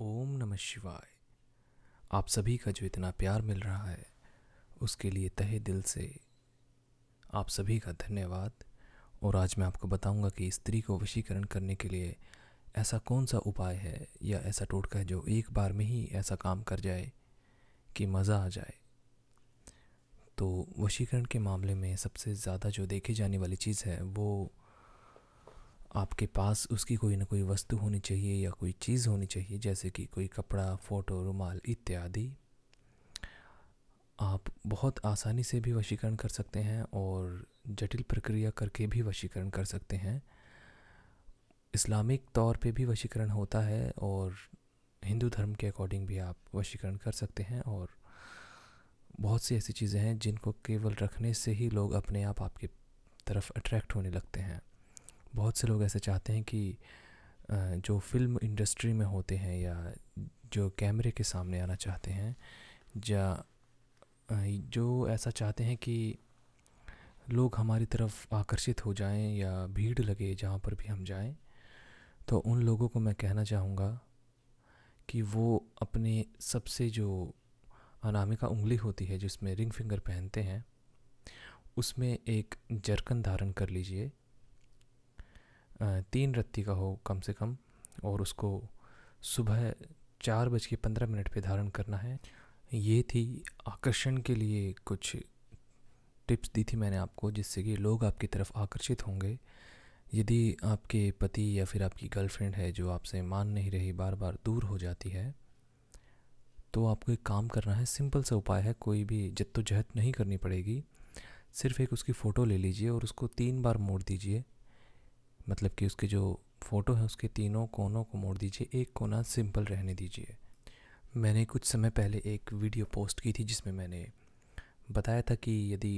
ओम नमः शिवाय आप सभी का जो इतना प्यार मिल रहा है उसके लिए तहे दिल से आप सभी का धन्यवाद और आज मैं आपको बताऊंगा कि स्त्री को वशीकरण करने के लिए ऐसा कौन सा उपाय है या ऐसा टोटका है जो एक बार में ही ऐसा काम कर जाए कि मज़ा आ जाए तो वशीकरण के मामले में सबसे ज़्यादा जो देखी जाने वाली चीज़ है वो आपके पास उसकी कोई ना कोई वस्तु होनी चाहिए या कोई चीज़ होनी चाहिए जैसे कि कोई कपड़ा फ़ोटो रुमाल इत्यादि आप बहुत आसानी से भी वशीकरण कर सकते हैं और जटिल प्रक्रिया करके भी वशीकरण कर सकते हैं इस्लामिक तौर पे भी वशीकरण होता है और हिंदू धर्म के अकॉर्डिंग भी आप वशीकरण कर सकते हैं और बहुत सी ऐसी चीज़ें हैं जिनको केवल रखने से ही लोग अपने आप आपके तरफ अट्रैक्ट होने लगते हैं बहुत से लोग ऐसे चाहते हैं कि जो फिल्म इंडस्ट्री में होते हैं या जो कैमरे के सामने आना चाहते हैं या जो ऐसा चाहते हैं कि लोग हमारी तरफ आकर्षित हो जाएं या भीड़ लगे जहाँ पर भी हम जाएं तो उन लोगों को मैं कहना चाहूँगा कि वो अपने सबसे जो अनामिका उंगली होती है जिसमें रिंग फिंगर पहनते हैं उसमें एक जरकन धारण कर लीजिए तीन रत्ती का हो कम से कम और उसको सुबह चार बज के पंद्रह मिनट पर धारण करना है ये थी आकर्षण के लिए कुछ टिप्स दी थी मैंने आपको जिससे कि लोग आपकी तरफ आकर्षित होंगे यदि आपके पति या फिर आपकी गर्लफ्रेंड है जो आपसे मान नहीं रही बार बार दूर हो जाती है तो आपको एक काम करना है सिंपल सा उपाय है कोई भी जद्दोजहद नहीं करनी पड़ेगी सिर्फ एक उसकी फ़ोटो ले लीजिए और उसको तीन बार मोड़ दीजिए मतलब कि उसके जो फ़ोटो है उसके तीनों कोनों को मोड़ दीजिए एक कोना सिंपल रहने दीजिए मैंने कुछ समय पहले एक वीडियो पोस्ट की थी जिसमें मैंने बताया था कि यदि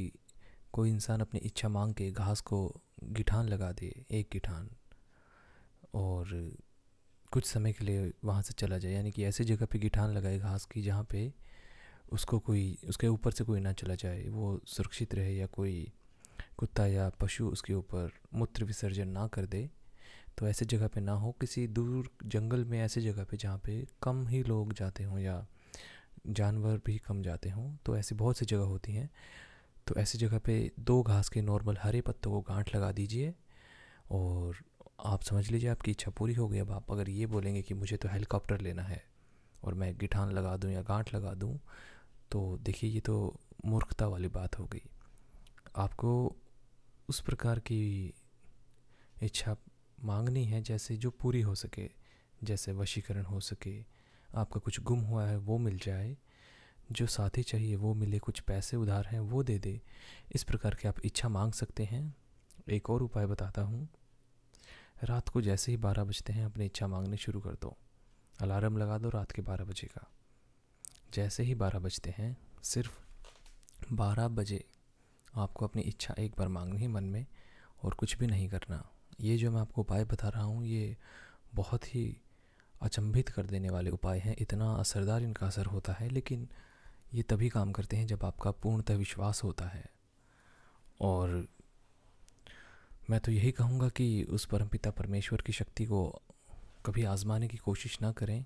कोई इंसान अपनी इच्छा मांग के घास को गिठान लगा दे एक गिठान और कुछ समय के लिए वहाँ से चला जाए यानी कि ऐसी जगह पे गिठान लगाए घास की जहाँ पे उसको कोई उसके ऊपर से कोई ना चला जाए वो सुरक्षित रहे या कोई कुत्ता या पशु उसके ऊपर मूत्र विसर्जन ना कर दे तो ऐसे जगह पे ना हो किसी दूर जंगल में ऐसे जगह पे जहाँ पे कम ही लोग जाते हों या जानवर भी कम जाते हों तो ऐसी बहुत सी जगह होती हैं तो ऐसी जगह पे दो घास के नॉर्मल हरे पत्तों को गांठ लगा दीजिए और आप समझ लीजिए आपकी इच्छा पूरी हो गई अब आप अगर ये बोलेंगे कि मुझे तो हेलीकॉप्टर लेना है और मैं गिठान लगा दूँ या गांठ लगा दूँ तो देखिए ये तो मूर्खता वाली बात हो गई आपको उस प्रकार की इच्छा मांगनी है जैसे जो पूरी हो सके जैसे वशीकरण हो सके आपका कुछ गुम हुआ है वो मिल जाए जो साथी चाहिए वो मिले कुछ पैसे उधार हैं वो दे दे इस प्रकार की आप इच्छा मांग सकते हैं एक और उपाय बताता हूँ रात को जैसे ही बारह बजते हैं अपनी इच्छा मांगनी शुरू कर दो अलार्म लगा दो रात के बारह बजे का जैसे ही बारह बजते हैं सिर्फ बारह बजे आपको अपनी इच्छा एक बार मांगनी है मन में और कुछ भी नहीं करना ये जो मैं आपको उपाय बता रहा हूँ ये बहुत ही अचंभित कर देने वाले उपाय हैं इतना असरदार इनका असर होता है लेकिन ये तभी काम करते हैं जब आपका पूर्णतः विश्वास होता है और मैं तो यही कहूँगा कि उस परमपिता परमेश्वर की शक्ति को कभी आजमाने की कोशिश ना करें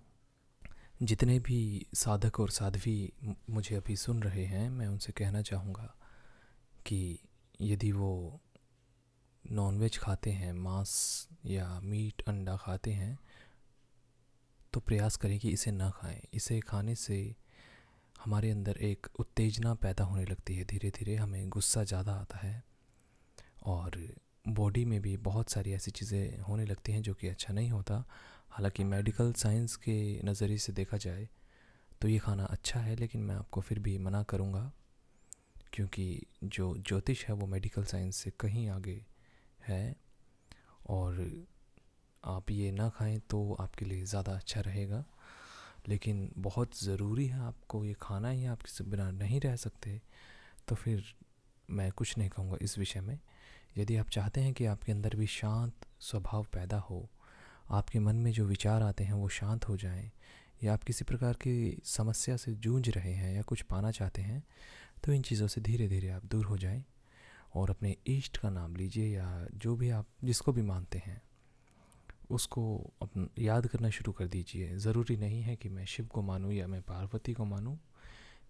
जितने भी साधक और साध्वी मुझे अभी सुन रहे हैं मैं उनसे कहना चाहूँगा कि यदि वो नॉनवेज खाते हैं मांस या मीट अंडा खाते हैं तो प्रयास करें कि इसे ना खाएं इसे खाने से हमारे अंदर एक उत्तेजना पैदा होने लगती है धीरे धीरे हमें गुस्सा ज़्यादा आता है और बॉडी में भी बहुत सारी ऐसी चीज़ें होने लगती हैं जो कि अच्छा नहीं होता हालांकि मेडिकल साइंस के नज़रिए से देखा जाए तो ये खाना अच्छा है लेकिन मैं आपको फिर भी मना करूँगा क्योंकि जो ज्योतिष है वो मेडिकल साइंस से कहीं आगे है और आप ये ना खाएं तो आपके लिए ज़्यादा अच्छा रहेगा लेकिन बहुत ज़रूरी है आपको ये खाना ही आप किसी बिना नहीं रह सकते तो फिर मैं कुछ नहीं कहूँगा इस विषय में यदि आप चाहते हैं कि आपके अंदर भी शांत स्वभाव पैदा हो आपके मन में जो विचार आते हैं वो शांत हो जाएं या आप किसी प्रकार की समस्या से जूझ रहे हैं या कुछ पाना चाहते हैं तो इन चीज़ों से धीरे धीरे आप दूर हो जाएं और अपने इष्ट का नाम लीजिए या जो भी आप जिसको भी मानते हैं उसको अपन याद करना शुरू कर दीजिए ज़रूरी नहीं है कि मैं शिव को मानूँ या मैं पार्वती को मानूँ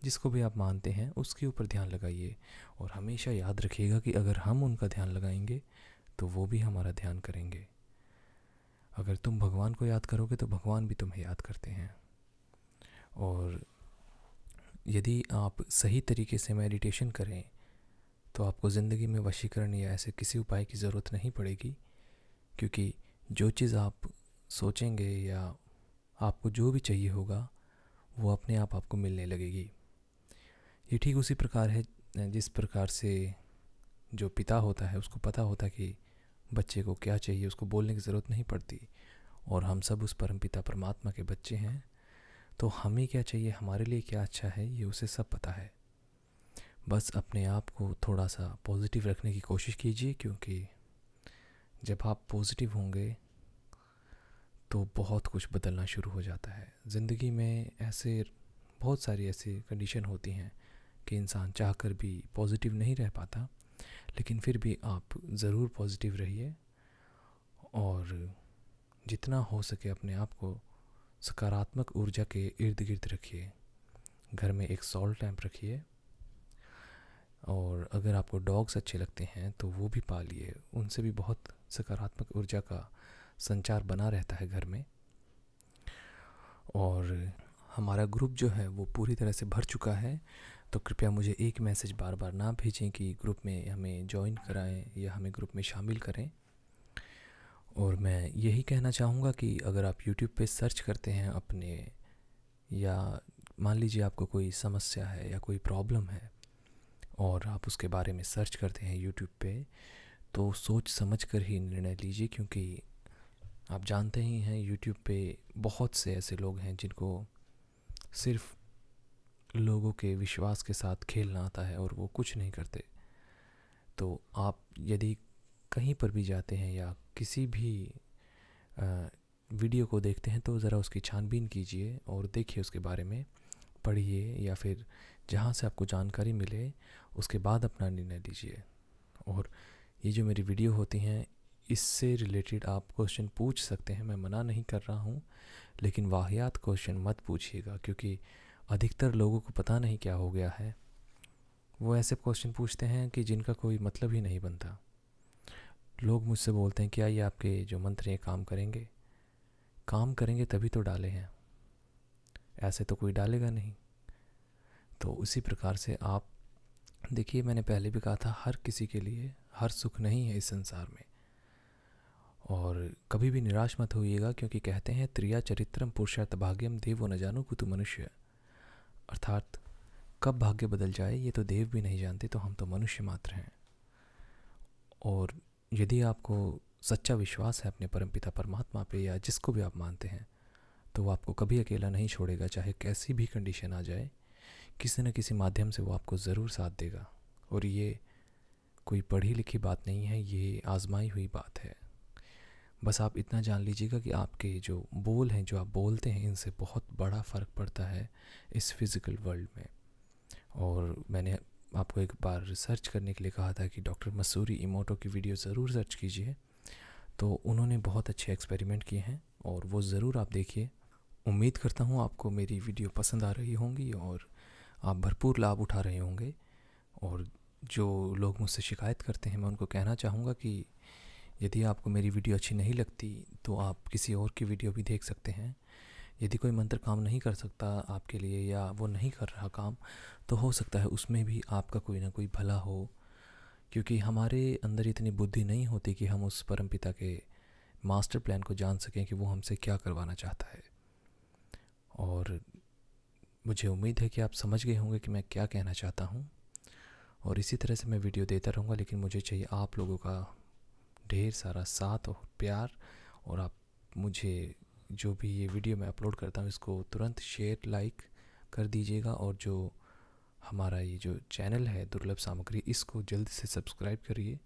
जिसको भी आप मानते हैं उसके ऊपर ध्यान लगाइए और हमेशा याद रखिएगा कि अगर हम उनका ध्यान लगाएंगे तो वो भी हमारा ध्यान करेंगे अगर तुम भगवान को याद करोगे तो भगवान भी तुम्हें याद करते हैं और यदि आप सही तरीके से मेडिटेशन करें तो आपको ज़िंदगी में वशीकरण या ऐसे किसी उपाय की ज़रूरत नहीं पड़ेगी क्योंकि जो चीज़ आप सोचेंगे या आपको जो भी चाहिए होगा वो अपने आप आपको मिलने लगेगी ये ठीक उसी प्रकार है जिस प्रकार से जो पिता होता है उसको पता होता कि बच्चे को क्या चाहिए उसको बोलने की ज़रूरत नहीं पड़ती और हम सब उस परम पिता परमात्मा के बच्चे हैं तो हमें क्या चाहिए हमारे लिए क्या अच्छा है ये उसे सब पता है बस अपने आप को थोड़ा सा पॉजिटिव रखने की कोशिश कीजिए क्योंकि जब आप पॉजिटिव होंगे तो बहुत कुछ बदलना शुरू हो जाता है ज़िंदगी में ऐसे बहुत सारी ऐसी कंडीशन होती हैं कि इंसान चाहकर भी पॉजिटिव नहीं रह पाता लेकिन फिर भी आप ज़रूर पॉजिटिव रहिए और जितना हो सके अपने आप को सकारात्मक ऊर्जा के इर्द गिर्द रखिए घर में एक सॉल्ट लैम्प रखिए और अगर आपको डॉग्स अच्छे लगते हैं तो वो भी पालिए उनसे भी बहुत सकारात्मक ऊर्जा का संचार बना रहता है घर में और हमारा ग्रुप जो है वो पूरी तरह से भर चुका है तो कृपया मुझे एक मैसेज बार बार ना भेजें कि ग्रुप में हमें ज्वाइन कराएं या हमें ग्रुप में शामिल करें और मैं यही कहना चाहूँगा कि अगर आप YouTube पे सर्च करते हैं अपने या मान लीजिए आपको कोई समस्या है या कोई प्रॉब्लम है और आप उसके बारे में सर्च करते हैं यूट्यूब पे तो सोच समझ कर ही निर्णय लीजिए क्योंकि आप जानते ही हैं यूट्यूब पे बहुत से ऐसे लोग हैं जिनको सिर्फ लोगों के विश्वास के साथ खेलना आता है और वो कुछ नहीं करते तो आप यदि कहीं पर भी जाते हैं या किसी भी वीडियो को देखते हैं तो ज़रा उसकी छानबीन कीजिए और देखिए उसके बारे में पढ़िए या फिर जहाँ से आपको जानकारी मिले उसके बाद अपना निर्णय लीजिए और ये जो मेरी वीडियो होती हैं इससे रिलेटेड आप क्वेश्चन पूछ सकते हैं मैं मना नहीं कर रहा हूँ लेकिन वाहियात क्वेश्चन मत पूछिएगा क्योंकि अधिकतर लोगों को पता नहीं क्या हो गया है वो ऐसे क्वेश्चन पूछते हैं कि जिनका कोई मतलब ही नहीं बनता लोग मुझसे बोलते हैं क्या ये आपके जो मंत्री हैं काम करेंगे काम करेंगे तभी तो डाले हैं ऐसे तो कोई डालेगा नहीं तो उसी प्रकार से आप देखिए मैंने पहले भी कहा था हर किसी के लिए हर सुख नहीं है इस संसार में और कभी भी निराश मत होइएगा क्योंकि कहते हैं त्रिया चरित्रम पुरुषार्थ भाग्यम देव न जानो कुतु मनुष्य अर्थात कब भाग्य बदल जाए ये तो देव भी नहीं जानते तो हम तो मनुष्य मात्र हैं और यदि आपको सच्चा विश्वास है अपने परमपिता परमात्मा पे या जिसको भी आप मानते हैं तो वो आपको कभी अकेला नहीं छोड़ेगा चाहे कैसी भी कंडीशन आ जाए किसी न किसी माध्यम से वो आपको ज़रूर साथ देगा और ये कोई पढ़ी लिखी बात नहीं है ये आजमाई हुई बात है बस आप इतना जान लीजिएगा कि आपके जो बोल हैं जो आप बोलते हैं इनसे बहुत बड़ा फ़र्क पड़ता है इस फिज़िकल वर्ल्ड में और मैंने आपको एक बार रिसर्च करने के लिए कहा था कि डॉक्टर मसूरी इमोटो की वीडियो ज़रूर सर्च कीजिए तो उन्होंने बहुत अच्छे एक्सपेरिमेंट किए हैं और वो ज़रूर आप देखिए उम्मीद करता हूँ आपको मेरी वीडियो पसंद आ रही होंगी और आप भरपूर लाभ उठा रहे होंगे और जो लोग मुझसे शिकायत करते हैं मैं उनको कहना चाहूँगा कि यदि आपको मेरी वीडियो अच्छी नहीं लगती तो आप किसी और की वीडियो भी देख सकते हैं यदि कोई मंत्र काम नहीं कर सकता आपके लिए या वो नहीं कर रहा काम तो हो सकता है उसमें भी आपका कोई ना कोई भला हो क्योंकि हमारे अंदर इतनी बुद्धि नहीं होती कि हम उस परम पिता के मास्टर प्लान को जान सकें कि वो हमसे क्या करवाना चाहता है और मुझे उम्मीद है कि आप समझ गए होंगे कि मैं क्या कहना चाहता हूँ और इसी तरह से मैं वीडियो देता रहूँगा लेकिन मुझे चाहिए आप लोगों का ढेर सारा साथ और प्यार और आप मुझे जो भी ये वीडियो मैं अपलोड करता हूँ इसको तुरंत शेयर लाइक कर दीजिएगा और जो हमारा ये जो चैनल है दुर्लभ सामग्री इसको जल्द से सब्सक्राइब करिए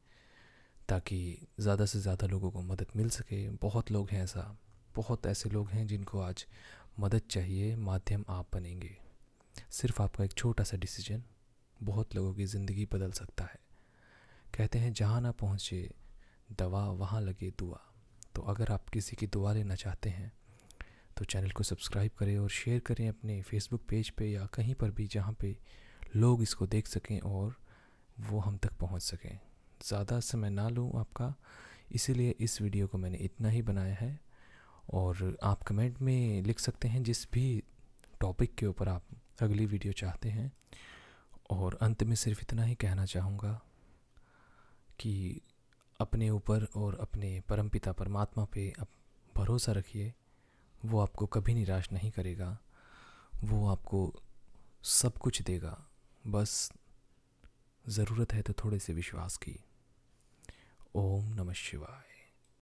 ताकि ज़्यादा से ज़्यादा लोगों को मदद मिल सके बहुत लोग हैं ऐसा बहुत ऐसे लोग हैं जिनको आज मदद चाहिए माध्यम आप बनेंगे सिर्फ आपका एक छोटा सा डिसीजन बहुत लोगों की ज़िंदगी बदल सकता है कहते हैं जहाँ ना पहुँचे दवा वहाँ लगे दुआ तो अगर आप किसी की दुआ लेना चाहते हैं तो चैनल को सब्सक्राइब करें और शेयर करें अपने फेसबुक पेज पे या कहीं पर भी जहाँ पे लोग इसको देख सकें और वो हम तक पहुँच सकें ज़्यादा समय ना लूँ आपका इसीलिए इस वीडियो को मैंने इतना ही बनाया है और आप कमेंट में लिख सकते हैं जिस भी टॉपिक के ऊपर आप अगली वीडियो चाहते हैं और अंत में सिर्फ इतना ही कहना चाहूँगा कि अपने ऊपर और अपने परमपिता परमात्मा पे आप भरोसा रखिए वो आपको कभी निराश नहीं करेगा वो आपको सब कुछ देगा बस ज़रूरत है तो थोड़े से विश्वास की ओम नमः शिवाय